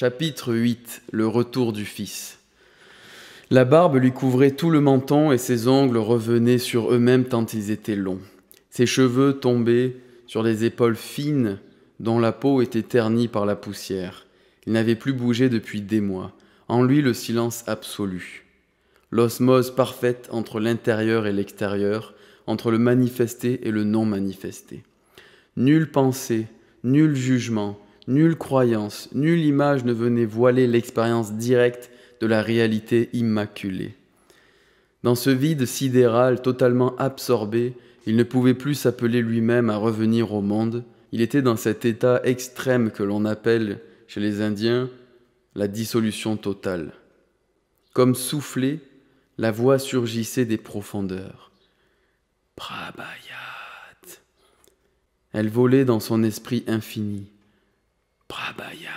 Chapitre 8 Le retour du Fils. La barbe lui couvrait tout le menton et ses ongles revenaient sur eux-mêmes tant ils étaient longs. Ses cheveux tombaient sur les épaules fines dont la peau était ternie par la poussière. Il n'avait plus bougé depuis des mois. En lui le silence absolu. L'osmose parfaite entre l'intérieur et l'extérieur, entre le manifesté et le non manifesté. Nulle pensée, nul jugement, Nulle croyance, nulle image ne venait voiler l'expérience directe de la réalité immaculée. Dans ce vide sidéral totalement absorbé, il ne pouvait plus s'appeler lui-même à revenir au monde, il était dans cet état extrême que l'on appelle, chez les Indiens, la dissolution totale. Comme soufflé, la voix surgissait des profondeurs. Prabhayat. Elle volait dans son esprit infini. Prabayat.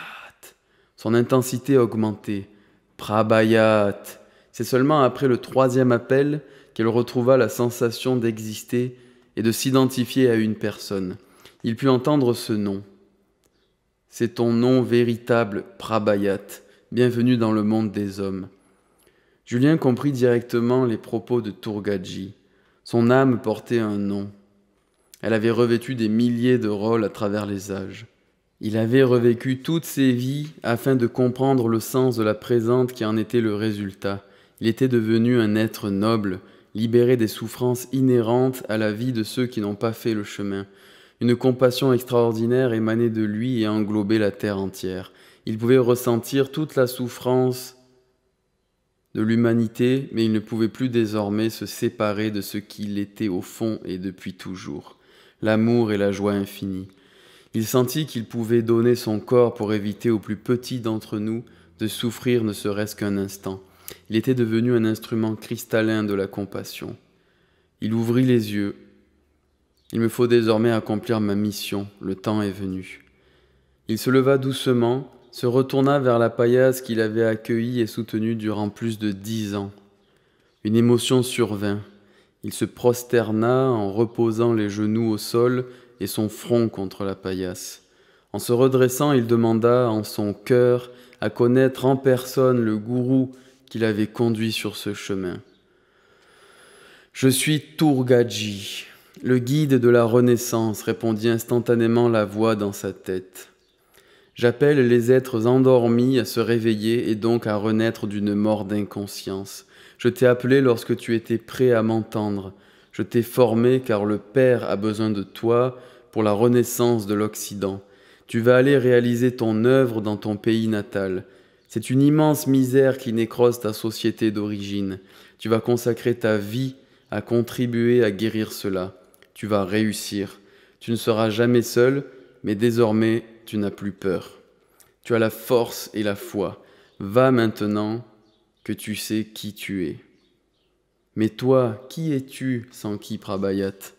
Son intensité augmentait. « Prabhayat !» Prabayat. C'est seulement après le troisième appel qu'elle retrouva la sensation d'exister et de s'identifier à une personne. Il put entendre ce nom. C'est ton nom véritable, Prabayat. Bienvenue dans le monde des hommes. Julien comprit directement les propos de Turgadji. Son âme portait un nom. Elle avait revêtu des milliers de rôles à travers les âges. Il avait revécu toutes ses vies afin de comprendre le sens de la présente qui en était le résultat. Il était devenu un être noble, libéré des souffrances inhérentes à la vie de ceux qui n'ont pas fait le chemin. Une compassion extraordinaire émanait de lui et englobait la terre entière. Il pouvait ressentir toute la souffrance de l'humanité, mais il ne pouvait plus désormais se séparer de ce qu'il était au fond et depuis toujours, l'amour et la joie infinie. Il sentit qu'il pouvait donner son corps pour éviter aux plus petits d'entre nous de souffrir ne serait-ce qu'un instant. Il était devenu un instrument cristallin de la compassion. Il ouvrit les yeux. Il me faut désormais accomplir ma mission, le temps est venu. Il se leva doucement, se retourna vers la paillasse qu'il avait accueillie et soutenue durant plus de dix ans. Une émotion survint. Il se prosterna en reposant les genoux au sol et son front contre la paillasse. En se redressant, il demanda en son cœur à connaître en personne le gourou qui l'avait conduit sur ce chemin. Je suis Tourgadji, le guide de la Renaissance, répondit instantanément la voix dans sa tête. J'appelle les êtres endormis à se réveiller et donc à renaître d'une mort d'inconscience. Je t'ai appelé lorsque tu étais prêt à m'entendre, je t'ai formé car le Père a besoin de toi pour la renaissance de l'Occident. Tu vas aller réaliser ton œuvre dans ton pays natal. C'est une immense misère qui nécrose ta société d'origine. Tu vas consacrer ta vie à contribuer à guérir cela. Tu vas réussir. Tu ne seras jamais seul, mais désormais tu n'as plus peur. Tu as la force et la foi. Va maintenant que tu sais qui tu es. Mais toi, qui es-tu sans qui Prabhayat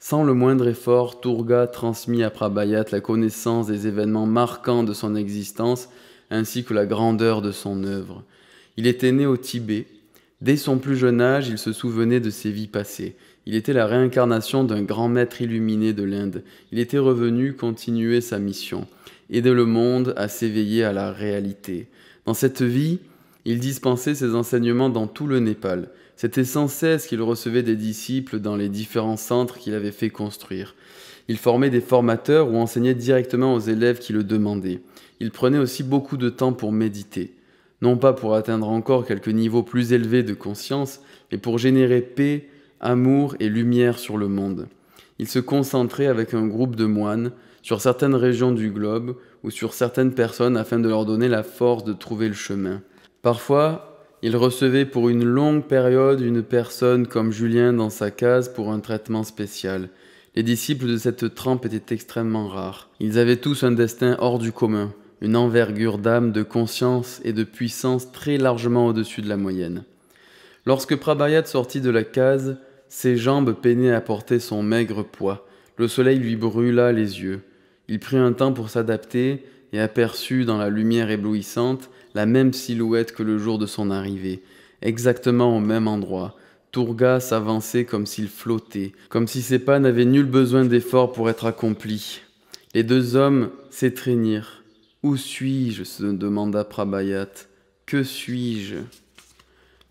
Sans le moindre effort, Turga transmit à Prabhayat la connaissance des événements marquants de son existence ainsi que la grandeur de son œuvre. Il était né au Tibet. Dès son plus jeune âge, il se souvenait de ses vies passées. Il était la réincarnation d'un grand maître illuminé de l'Inde. Il était revenu continuer sa mission, aider le monde à s'éveiller à la réalité. Dans cette vie, il dispensait ses enseignements dans tout le Népal. C'était sans cesse qu'il recevait des disciples dans les différents centres qu'il avait fait construire. Il formait des formateurs ou enseignait directement aux élèves qui le demandaient. Il prenait aussi beaucoup de temps pour méditer, non pas pour atteindre encore quelques niveaux plus élevés de conscience, mais pour générer paix, amour et lumière sur le monde. Il se concentrait avec un groupe de moines sur certaines régions du globe ou sur certaines personnes afin de leur donner la force de trouver le chemin. Parfois, il recevait pour une longue période une personne comme Julien dans sa case pour un traitement spécial. Les disciples de cette trempe étaient extrêmement rares. Ils avaient tous un destin hors du commun, une envergure d'âme, de conscience et de puissance très largement au-dessus de la moyenne. Lorsque Prabhayat sortit de la case, ses jambes peinaient à porter son maigre poids. Le soleil lui brûla les yeux. Il prit un temps pour s'adapter et aperçut dans la lumière éblouissante la même silhouette que le jour de son arrivée, exactement au même endroit. Tourga s'avançait comme s'il flottait, comme si ses pas n'avaient nul besoin d'effort pour être accomplis. Les deux hommes s'étreignirent. Où suis-je se demanda Prabayat. Que suis-je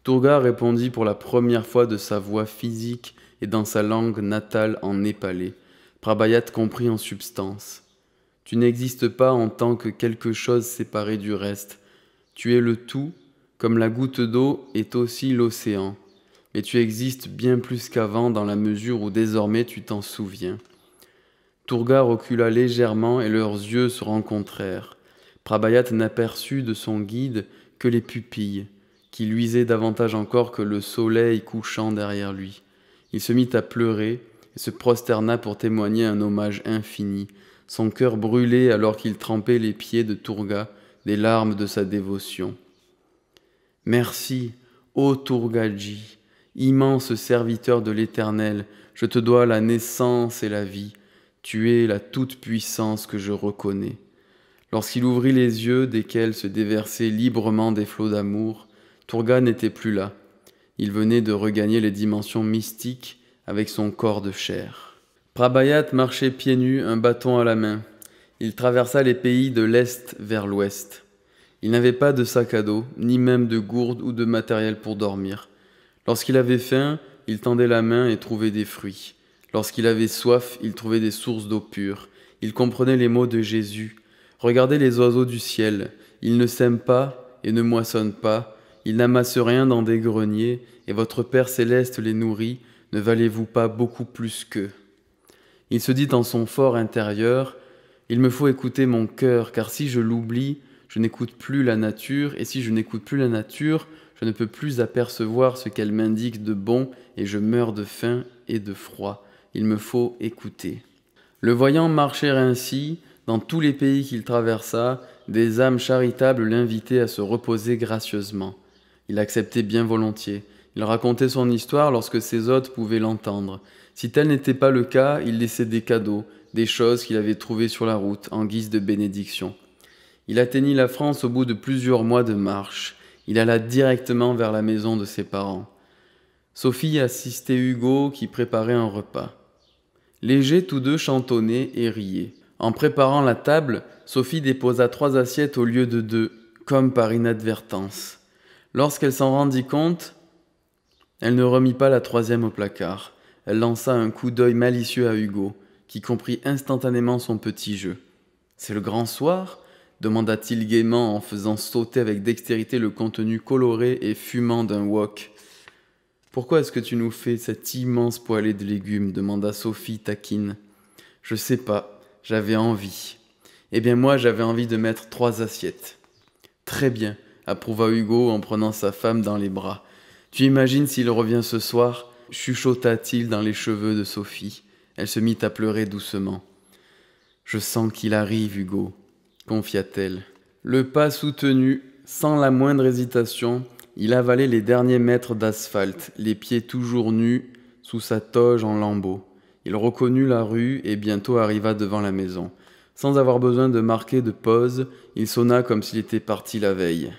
Tourga répondit pour la première fois de sa voix physique et dans sa langue natale en népalais. Prabayat comprit en substance. Tu n'existes pas en tant que quelque chose séparé du reste. Tu es le tout, comme la goutte d'eau est aussi l'océan. Mais tu existes bien plus qu'avant dans la mesure où désormais tu t'en souviens. Tourga recula légèrement et leurs yeux se rencontrèrent. Prabayat n'aperçut de son guide que les pupilles, qui luisaient davantage encore que le soleil couchant derrière lui. Il se mit à pleurer et se prosterna pour témoigner un hommage infini. Son cœur brûlait alors qu'il trempait les pieds de Tourga, des larmes de sa dévotion. Merci, ô Tourgadji, immense serviteur de l'Éternel, je te dois la naissance et la vie, tu es la toute-puissance que je reconnais. Lorsqu'il ouvrit les yeux desquels se déversaient librement des flots d'amour, Tourga n'était plus là. Il venait de regagner les dimensions mystiques avec son corps de chair. Prabayat marchait pieds nus, un bâton à la main. Il traversa les pays de l'Est vers l'Ouest. Il n'avait pas de sac à dos, ni même de gourde ou de matériel pour dormir. Lorsqu'il avait faim, il tendait la main et trouvait des fruits. Lorsqu'il avait soif, il trouvait des sources d'eau pure. Il comprenait les mots de Jésus. Regardez les oiseaux du ciel. Ils ne sèment pas et ne moissonnent pas. Ils n'amassent rien dans des greniers, et votre Père céleste les nourrit. Ne valez-vous pas beaucoup plus qu'eux Il se dit en son fort intérieur, il me faut écouter mon cœur, car si je l'oublie, je n'écoute plus la nature, et si je n'écoute plus la nature, je ne peux plus apercevoir ce qu'elle m'indique de bon, et je meurs de faim et de froid. Il me faut écouter. Le voyant marcher ainsi, dans tous les pays qu'il traversa, des âmes charitables l'invitaient à se reposer gracieusement. Il acceptait bien volontiers. Il racontait son histoire lorsque ses hôtes pouvaient l'entendre. Si tel n'était pas le cas, il laissait des cadeaux, des choses qu'il avait trouvées sur la route en guise de bénédiction. Il atteignit la France au bout de plusieurs mois de marche. Il alla directement vers la maison de ses parents. Sophie assistait Hugo qui préparait un repas. Léger tous deux chantonnaient et riaient. En préparant la table, Sophie déposa trois assiettes au lieu de deux, comme par inadvertance. Lorsqu'elle s'en rendit compte, elle ne remit pas la troisième au placard. Elle lança un coup d'œil malicieux à Hugo qui comprit instantanément son petit jeu. C'est le grand soir demanda-t-il gaiement en faisant sauter avec dextérité le contenu coloré et fumant d'un wok. Pourquoi est-ce que tu nous fais cette immense poêlée de légumes demanda Sophie taquine. Je sais pas, j'avais envie. Eh bien moi j'avais envie de mettre trois assiettes. Très bien, approuva Hugo en prenant sa femme dans les bras. Tu imagines s'il revient ce soir chuchota-t-il dans les cheveux de Sophie. Elle se mit à pleurer doucement. Je sens qu'il arrive, Hugo, confia-t-elle. Le pas soutenu, sans la moindre hésitation, il avalait les derniers mètres d'asphalte, les pieds toujours nus, sous sa toge en lambeaux. Il reconnut la rue et bientôt arriva devant la maison. Sans avoir besoin de marquer de pause, il sonna comme s'il était parti la veille.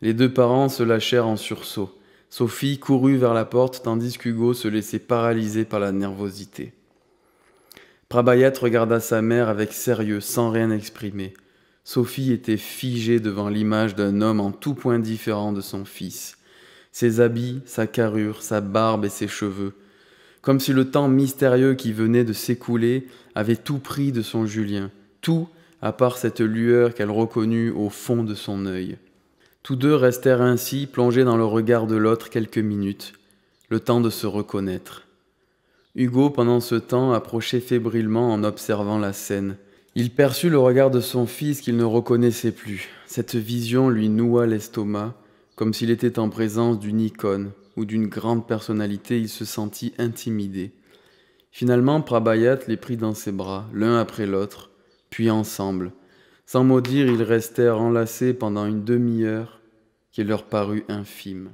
Les deux parents se lâchèrent en sursaut. Sophie courut vers la porte tandis qu'Hugo se laissait paralyser par la nervosité. Prabayat regarda sa mère avec sérieux, sans rien exprimer. Sophie était figée devant l'image d'un homme en tout point différent de son fils. Ses habits, sa carrure, sa barbe et ses cheveux. Comme si le temps mystérieux qui venait de s'écouler avait tout pris de son Julien. Tout, à part cette lueur qu'elle reconnut au fond de son œil. Tous deux restèrent ainsi plongés dans le regard de l'autre quelques minutes, le temps de se reconnaître. Hugo, pendant ce temps, approchait fébrilement en observant la scène. Il perçut le regard de son fils qu'il ne reconnaissait plus. Cette vision lui noua l'estomac, comme s'il était en présence d'une icône ou d'une grande personnalité, il se sentit intimidé. Finalement, Prabhayat les prit dans ses bras, l'un après l'autre, puis ensemble. Sans mot dire, ils restèrent enlacés pendant une demi-heure qui leur parut infime.